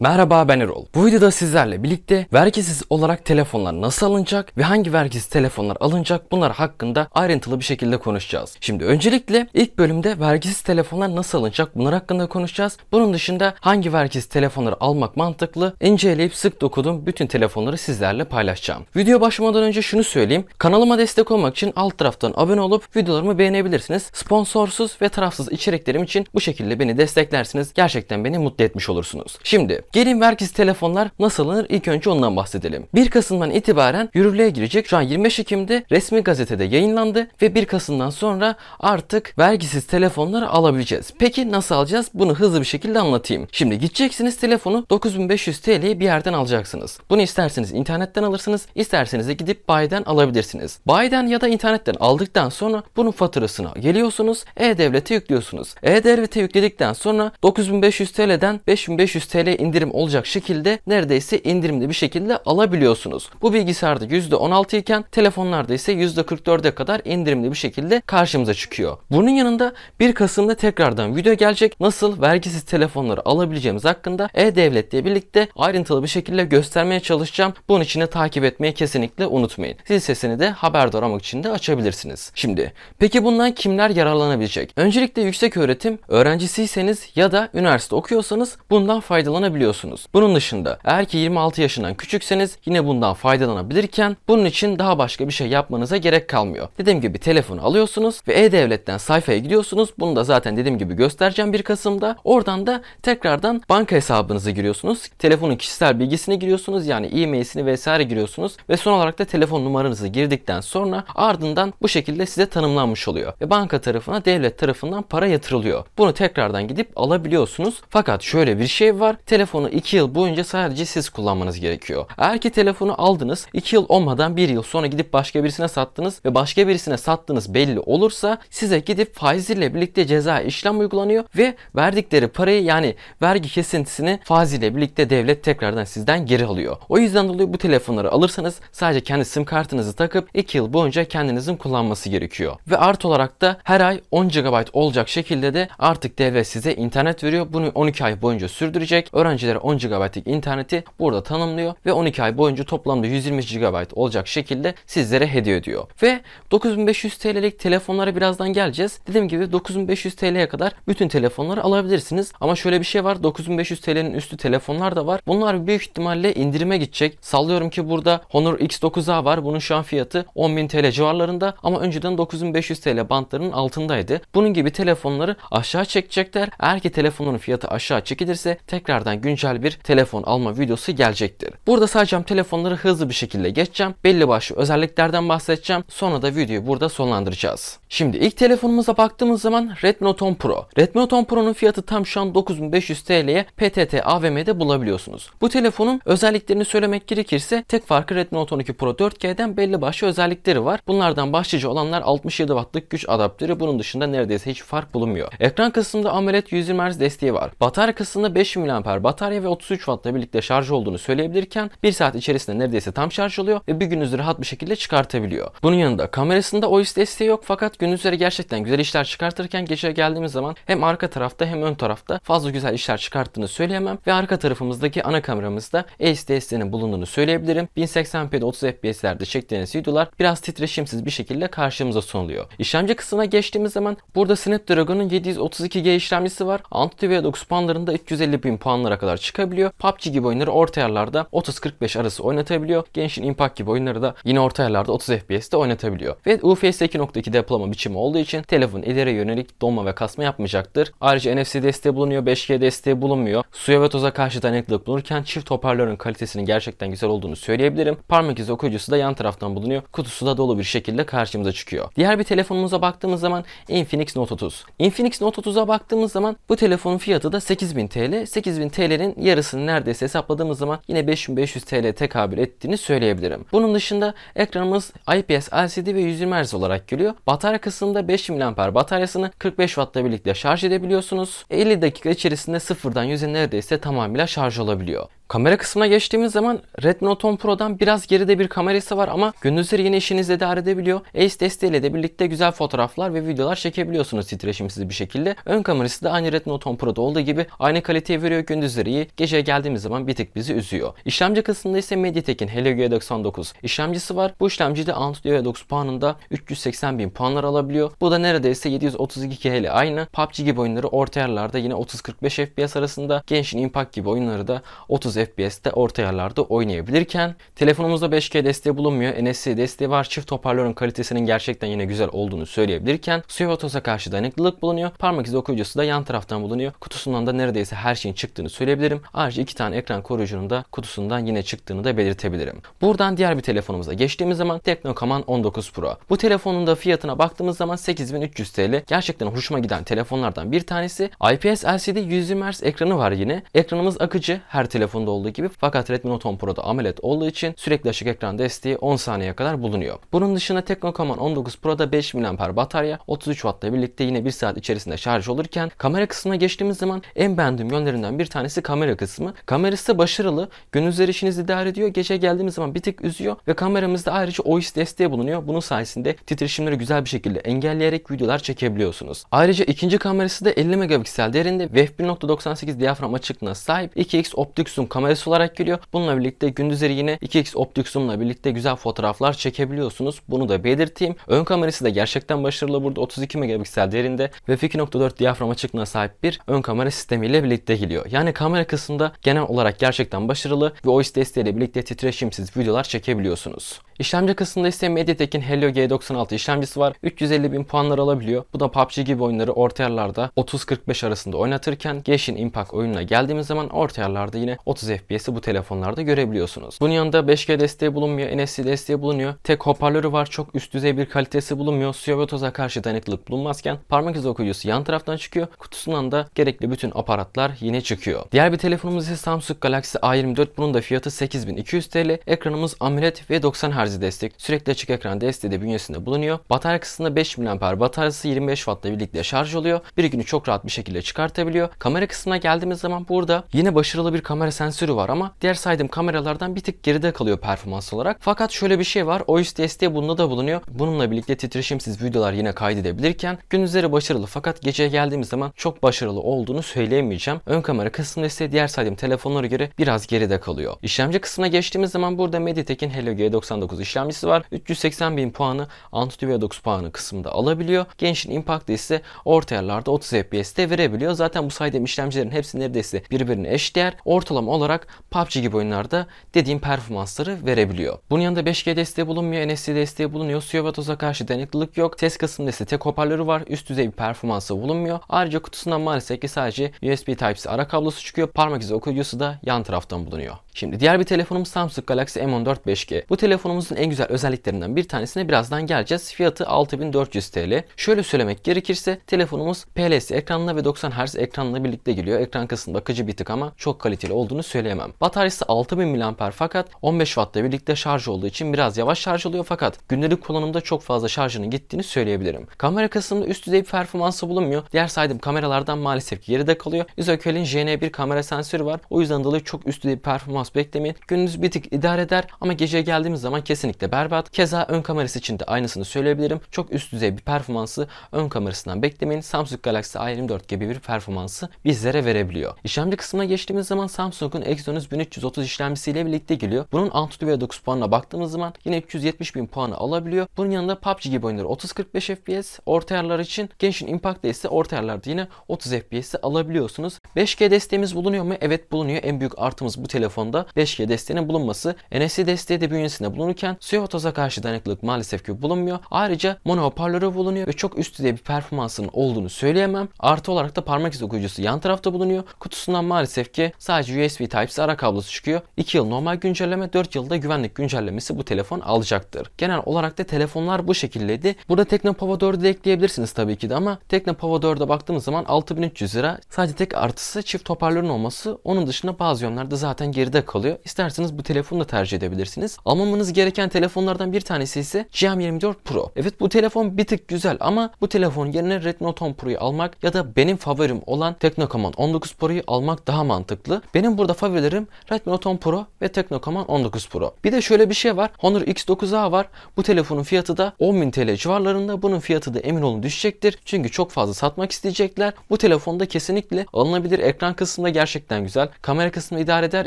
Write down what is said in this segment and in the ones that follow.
Merhaba ben Erol. Bu videoda sizlerle birlikte vergisiz olarak telefonlar nasıl alınacak ve hangi vergisiz telefonlar alınacak bunlar hakkında ayrıntılı bir şekilde konuşacağız. Şimdi öncelikle ilk bölümde vergisiz telefonlar nasıl alınacak bunlar hakkında konuşacağız. Bunun dışında hangi vergisiz telefonları almak mantıklı inceleyip sık dokudum bütün telefonları sizlerle paylaşacağım. Video başlamadan önce şunu söyleyeyim. Kanalıma destek olmak için alt taraftan abone olup videolarımı beğenebilirsiniz. Sponsorsuz ve tarafsız içeriklerim için bu şekilde beni desteklersiniz. Gerçekten beni mutlu etmiş olursunuz. Şimdi Gelin vergisiz telefonlar nasıl alınır ilk önce ondan bahsedelim. 1 Kasım'dan itibaren yürürlüğe girecek. Şu an 25 Ekim'de resmi gazetede yayınlandı ve 1 Kasım'dan sonra artık vergisiz telefonları alabileceğiz. Peki nasıl alacağız? Bunu hızlı bir şekilde anlatayım. Şimdi gideceksiniz telefonu 9500 TL'ye bir yerden alacaksınız. Bunu isterseniz internetten alırsınız, isterseniz de gidip bayiden alabilirsiniz. Bayiden ya da internetten aldıktan sonra bunun faturasına geliyorsunuz, e-devlete yüklüyorsunuz. E-devlete yükledikten sonra 9500 TL'den 5500 TL indir indirim olacak şekilde neredeyse indirimli bir şekilde alabiliyorsunuz. Bu bilgisayarda %16 iken telefonlarda ise %44'e kadar indirimli bir şekilde karşımıza çıkıyor. Bunun yanında 1 Kasım'da tekrardan video gelecek. Nasıl vergisiz telefonları alabileceğimiz hakkında e devlet ile birlikte ayrıntılı bir şekilde göstermeye çalışacağım. Bunun için de takip etmeyi kesinlikle unutmayın. Siz sesini de haberdar olmak için de açabilirsiniz. Şimdi peki bundan kimler yararlanabilecek? Öncelikle yüksek öğretim öğrencisiyseniz ya da üniversite okuyorsanız bundan faydalanabiliyorsunuz alıyorsunuz. Bunun dışında eğer ki 26 yaşından küçükseniz yine bundan faydalanabilirken bunun için daha başka bir şey yapmanıza gerek kalmıyor. Dediğim gibi telefonu alıyorsunuz ve e-devletten sayfaya gidiyorsunuz. Bunu da zaten dediğim gibi göstereceğim 1 Kasım'da. Oradan da tekrardan banka hesabınızı giriyorsunuz. Telefonun kişisel bilgisini giriyorsunuz. Yani e-mail'sini vesaire giriyorsunuz ve son olarak da telefon numaranızı girdikten sonra ardından bu şekilde size tanımlanmış oluyor ve banka tarafına devlet tarafından para yatırılıyor. Bunu tekrardan gidip alabiliyorsunuz. Fakat şöyle bir şey var. Telefon telefonu 2 yıl boyunca sadece siz kullanmanız gerekiyor. Eğer ki telefonu aldınız 2 yıl olmadan 1 yıl sonra gidip başka birisine sattınız ve başka birisine sattığınız belli olursa size gidip faiziyle birlikte ceza işlem uygulanıyor ve verdikleri parayı yani vergi kesintisini faiziyle birlikte devlet tekrardan sizden geri alıyor. O yüzden dolayı bu telefonları alırsanız sadece kendi sim kartınızı takıp 2 yıl boyunca kendinizin kullanması gerekiyor. Ve artı olarak da her ay 10 GB olacak şekilde de artık devlet size internet veriyor. Bunu 12 ay boyunca sürdürecek. Öğrenci öğrencilere 10 GB'lik interneti burada tanımlıyor ve 12 ay boyunca toplamda 120 GB olacak şekilde sizlere hediye ediyor. Ve 9500 TL'lik telefonlara birazdan geleceğiz. Dediğim gibi 9500 TL'ye kadar bütün telefonları alabilirsiniz. Ama şöyle bir şey var 9500 TL'nin üstü telefonlar da var. Bunlar büyük ihtimalle indirime gidecek. Sallıyorum ki burada Honor X9A var. Bunun şu an fiyatı 10.000 TL civarlarında ama önceden 9500 TL bantlarının altındaydı. Bunun gibi telefonları aşağı çekecekler. Eğer ki telefonun fiyatı aşağı çekilirse tekrardan güncel bir telefon alma videosu gelecektir. Burada sadece telefonları hızlı bir şekilde geçeceğim. Belli başlı özelliklerden bahsedeceğim. Sonra da videoyu burada sonlandıracağız. Şimdi ilk telefonumuza baktığımız zaman Redmi Note 10 Pro. Redmi Note 10 Pro'nun fiyatı tam şu an 9500 TL'ye PTT AVM'de bulabiliyorsunuz. Bu telefonun özelliklerini söylemek gerekirse tek farkı Redmi Note 12 Pro 4G'den belli başlı özellikleri var. Bunlardan başlıca olanlar 67 Watt'lık güç adaptörü. Bunun dışında neredeyse hiç fark bulunmuyor. Ekran kısmında AMOLED 120 Hz desteği var. Batarya kısmında 5 mAh batarya ve 33 Watt'la birlikte şarj olduğunu söyleyebilirken 1 saat içerisinde neredeyse tam şarj oluyor ve bir gününüzü rahat bir şekilde çıkartabiliyor. Bunun yanında kamerasında OIS desteği yok fakat fakat gündüzleri gerçekten güzel işler çıkartırken gece geldiğimiz zaman hem arka tarafta hem ön tarafta fazla güzel işler çıkarttığını söyleyemem ve arka tarafımızdaki ana kameramızda HDS'nin bulunduğunu söyleyebilirim. 1080p'de 30 FPS'lerde çektiğiniz videolar biraz titreşimsiz bir şekilde karşımıza sunuluyor. İşlemci kısmına geçtiğimiz zaman burada Snapdragon'un 732G işlemcisi var. Antutu V9 puanlarında 350 bin puanlara kadar çıkabiliyor. PUBG gibi oyunları orta yerlerde 30-45 arası oynatabiliyor. Genshin Impact gibi oyunları da yine orta yerlerde 30 FPS'te oynatabiliyor. Ve UFS 2.2 depolama biçimi olduğu için telefon ileri yönelik donma ve kasma yapmayacaktır. Ayrıca NFC desteği bulunuyor, 5G desteği bulunmuyor. Suya ve toza karşı dayanıklılık bulunurken çift hoparlörün kalitesinin gerçekten güzel olduğunu söyleyebilirim. Parmak izi okuyucusu da yan taraftan bulunuyor. Kutusu da dolu bir şekilde karşımıza çıkıyor. Diğer bir telefonumuza baktığımız zaman Infinix Note 30. Infinix Note 30'a baktığımız zaman bu telefonun fiyatı da 8000 TL. 8000 TL'nin yarısını neredeyse hesapladığımız zaman yine 5500 TL tekabül ettiğini söyleyebilirim. Bunun dışında ekranımız IPS LCD ve 120 Hz olarak geliyor. Batarya arkasında 5 mAh bataryasını 45 Watt'la birlikte şarj edebiliyorsunuz. 50 dakika içerisinde sıfırdan 100'e neredeyse tamamıyla şarj olabiliyor. Kamera kısmına geçtiğimiz zaman Redmi Note 10 Pro'dan biraz geride bir kamerası var ama gündüzleri yine işinizle idare edebiliyor. Ace desteğiyle de birlikte güzel fotoğraflar ve videolar çekebiliyorsunuz titreşimsiz bir şekilde. Ön kamerası da aynı Redmi Note 10 Pro'da olduğu gibi aynı kaliteyi veriyor gündüzleri iyi. Geceye geldiğimiz zaman bir tık bizi üzüyor. İşlemci kısmında ise MediaTek'in Helio G99 işlemcisi var. Bu işlemci de Antutu G9 puanında 380 bin puanlar alabiliyor. Bu da neredeyse 732 ile aynı. PUBG gibi oyunları orta yerlerde yine 30-45 FPS arasında. Genshin Impact gibi oyunları da 30 FPS'te orta yerlerde oynayabilirken telefonumuzda 5G desteği bulunmuyor. NFC desteği var. Çift hoparlörün kalitesinin gerçekten yine güzel olduğunu söyleyebilirken suya Suivotos'a karşı dayanıklılık bulunuyor. Parmak izi okuyucusu da yan taraftan bulunuyor. Kutusundan da neredeyse her şeyin çıktığını söyleyebilirim. Ayrıca iki tane ekran koruyucunun da kutusundan yine çıktığını da belirtebilirim. Buradan diğer bir telefonumuza geçtiğimiz zaman Technocaman 19 Pro. Bu telefonun da fiyatına baktığımız zaman 8300 TL. Gerçekten hoşuma giden telefonlardan bir tanesi. IPS LCD 120 Hz ekranı var yine. Ekranımız akıcı. Her telefonda telefonda olduğu gibi fakat Redmi Note 10 Pro'da AMOLED olduğu için sürekli açık ekran desteği 10 saniye kadar bulunuyor. Bunun dışında Tekno Command 19 Pro'da 5 mAh batarya 33 Watt ile birlikte yine 1 saat içerisinde şarj olurken kamera kısmına geçtiğimiz zaman en beğendiğim yönlerinden bir tanesi kamera kısmı. Kamerası başarılı. Gündüzler işinizi idare ediyor. Gece geldiğimiz zaman bir tık üzüyor ve kameramızda ayrıca OIS desteği bulunuyor. Bunun sayesinde titreşimleri güzel bir şekilde engelleyerek videolar çekebiliyorsunuz. Ayrıca ikinci kamerası da 50 megapiksel derinde ve f1.98 diyafram açıklığına sahip 2x optik zoom kamerası olarak geliyor. Bununla birlikte gündüzleri yine 2x optik zoomla birlikte güzel fotoğraflar çekebiliyorsunuz. Bunu da belirteyim. Ön kamerası da gerçekten başarılı burada 32 megapiksel derinde ve 2.4 diyafram açıklığına sahip bir ön kamera sistemiyle birlikte geliyor. Yani kamera kısmında genel olarak gerçekten başarılı ve OIS desteğiyle birlikte titreşimsiz videolar çekebiliyorsunuz. İşlemci kısmında ise MediaTek'in Helio G96 işlemcisi var. 350 bin puanlar alabiliyor. Bu da PUBG gibi oyunları orta yerlerde 30-45 arasında oynatırken Genshin Impact oyununa geldiğimiz zaman orta yerlerde yine 30 30 FPS'i bu telefonlarda görebiliyorsunuz. Bunun yanında 5G desteği bulunmuyor, NFC desteği bulunuyor. Tek hoparlörü var, çok üst düzey bir kalitesi bulunmuyor. Suya ve toza karşı dayanıklılık bulunmazken parmak izi okuyucusu yan taraftan çıkıyor. Kutusundan da gerekli bütün aparatlar yine çıkıyor. Diğer bir telefonumuz ise Samsung Galaxy A24. Bunun da fiyatı 8200 TL. Ekranımız AMOLED ve 90 Hz destek. Sürekli açık ekran desteği de bünyesinde bulunuyor. Batarya kısmında 5 mAh bataryası 25 Watt'la birlikte şarj oluyor. Bir günü çok rahat bir şekilde çıkartabiliyor. Kamera kısmına geldiğimiz zaman burada yine başarılı bir kamera sensörü sensörü var ama diğer saydığım kameralardan bir tık geride kalıyor performans olarak. Fakat şöyle bir şey var. OIS DST bunda da bulunuyor. Bununla birlikte titreşimsiz videolar yine kaydedebilirken gün üzeri başarılı fakat gece geldiğimiz zaman çok başarılı olduğunu söyleyemeyeceğim. Ön kamera kısmında ise diğer saydığım telefonlara göre biraz geride kalıyor. İşlemci kısmına geçtiğimiz zaman burada Mediatek'in Helio G99 işlemcisi var. 380 bin puanı Antutu V9 puanı kısmında alabiliyor. Genshin Impact ise orta yerlerde 30 FPS'te verebiliyor. Zaten bu saydığım işlemcilerin hepsi neredeyse birbirine eşdeğer. Ortalama olarak PUBG gibi oyunlarda dediğim performansları verebiliyor. Bunun yanında 5G desteği bulunmuyor, NFC desteği bulunuyor. SioVatos'a karşı dayanıklılık yok. Ses kısmında ise tek hoparlörü var. Üst düzey bir performansı bulunmuyor. Ayrıca kutusundan maalesef ki sadece USB Type-C ara kablosu çıkıyor. Parmak izi okuyucusu da yan taraftan bulunuyor. Şimdi diğer bir telefonumuz Samsung Galaxy M14 5G. Bu telefonumuzun en güzel özelliklerinden bir tanesine birazdan geleceğiz. Fiyatı 6400 TL. Şöyle söylemek gerekirse telefonumuz PLS ekranla ve 90 Hz ekranla birlikte geliyor. Ekran kısmında akıcı bir tık ama çok kaliteli olduğunu söyleyemem. Bataryası 6000 mAh fakat 15 Watt'la birlikte şarj olduğu için biraz yavaş şarj oluyor fakat gündelik kullanımda çok fazla şarjının gittiğini söyleyebilirim. Kamera kısmında üst düzey bir performansı bulunmuyor. Diğer saydığım kameralardan maalesef ki geride kalıyor. ISOCEL'in JN1 kamera sensörü var. O yüzden dolayı çok üst düzey bir performans performans beklemeyin. Gündüz bir tık idare eder ama geceye geldiğimiz zaman kesinlikle berbat. Keza ön kamerası için de aynısını söyleyebilirim. Çok üst düzey bir performansı ön kamerasından beklemeyin. Samsung Galaxy A24 gibi bir performansı bizlere verebiliyor. İşlemci kısmına geçtiğimiz zaman Samsung'un Exynos 1330 işlemcisiyle birlikte geliyor. Bunun Antutu 9 puanına baktığımız zaman yine 370 bin puanı alabiliyor. Bunun yanında PUBG gibi oyunları 30-45 FPS, orta ayarlar için Genshin Impact'te ise orta ayarlarda yine 30 FPS'i alabiliyorsunuz. 5G desteğimiz bulunuyor mu? Evet bulunuyor. En büyük artımız bu telefonda ortamda 5G desteğinin bulunması NFC desteği de bünyesinde bulunurken Suyotoza karşı dayanıklılık maalesef ki bulunmuyor. Ayrıca mono hoparlörü bulunuyor ve çok üst düzey bir performansının olduğunu söyleyemem. Artı olarak da parmak izi okuyucusu yan tarafta bulunuyor. Kutusundan maalesef ki sadece USB Type-C ara kablosu çıkıyor. 2 yıl normal güncelleme 4 yılda güvenlik güncellemesi bu telefon alacaktır. Genel olarak da telefonlar bu şekildeydi. Burada Teknopova 4'ü de ekleyebilirsiniz tabii ki de ama Teknopova 4'e baktığımız zaman 6300 lira. Sadece tek artısı çift hoparlörün olması. Onun dışında bazı yönlerde zaten geride sizde kalıyor. İsterseniz bu telefonu da tercih edebilirsiniz. Almamanız gereken telefonlardan bir tanesi ise Xiaomi 24 Pro. Evet bu telefon bir tık güzel ama bu telefon yerine Redmi Note 10 Pro'yu almak ya da benim favorim olan Tecno Technocommand 19 Pro'yu almak daha mantıklı. Benim burada favorilerim Redmi Note 10 Pro ve Tecno Technocommand 19 Pro. Bir de şöyle bir şey var. Honor X9A var. Bu telefonun fiyatı da 10.000 TL civarlarında. Bunun fiyatı da emin olun düşecektir. Çünkü çok fazla satmak isteyecekler. Bu telefonda kesinlikle alınabilir. Ekran kısmında gerçekten güzel. Kamera kısmını idare eder.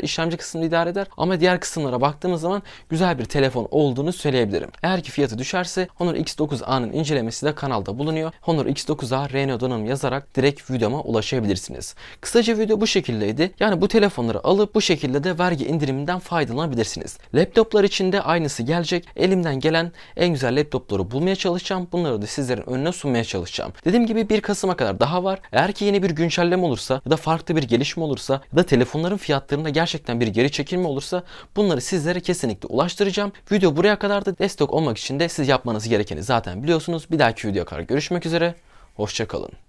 İşlemci kısmını idare eder ama diğer kısımlara baktığımız zaman güzel bir telefon olduğunu söyleyebilirim. Eğer ki fiyatı düşerse Honor X9A'nın incelemesi de kanalda bulunuyor. Honor X9A Renault donanım yazarak direkt videoma ulaşabilirsiniz. Kısaca video bu şekildeydi. Yani bu telefonları alıp bu şekilde de vergi indiriminden faydalanabilirsiniz. Laptoplar için de aynısı gelecek. Elimden gelen en güzel laptopları bulmaya çalışacağım. Bunları da sizlerin önüne sunmaya çalışacağım. Dediğim gibi 1 Kasım'a kadar daha var. Eğer ki yeni bir güncelleme olursa ya da farklı bir gelişme olursa ya da telefonların fiyatlarında gerçekten bir geri çekilme olursa bunları sizlere kesinlikle ulaştıracağım. Video buraya kadar da destek olmak için de siz yapmanız gerekeni zaten biliyorsunuz. Bir dahaki videoya kadar görüşmek üzere. Hoşçakalın.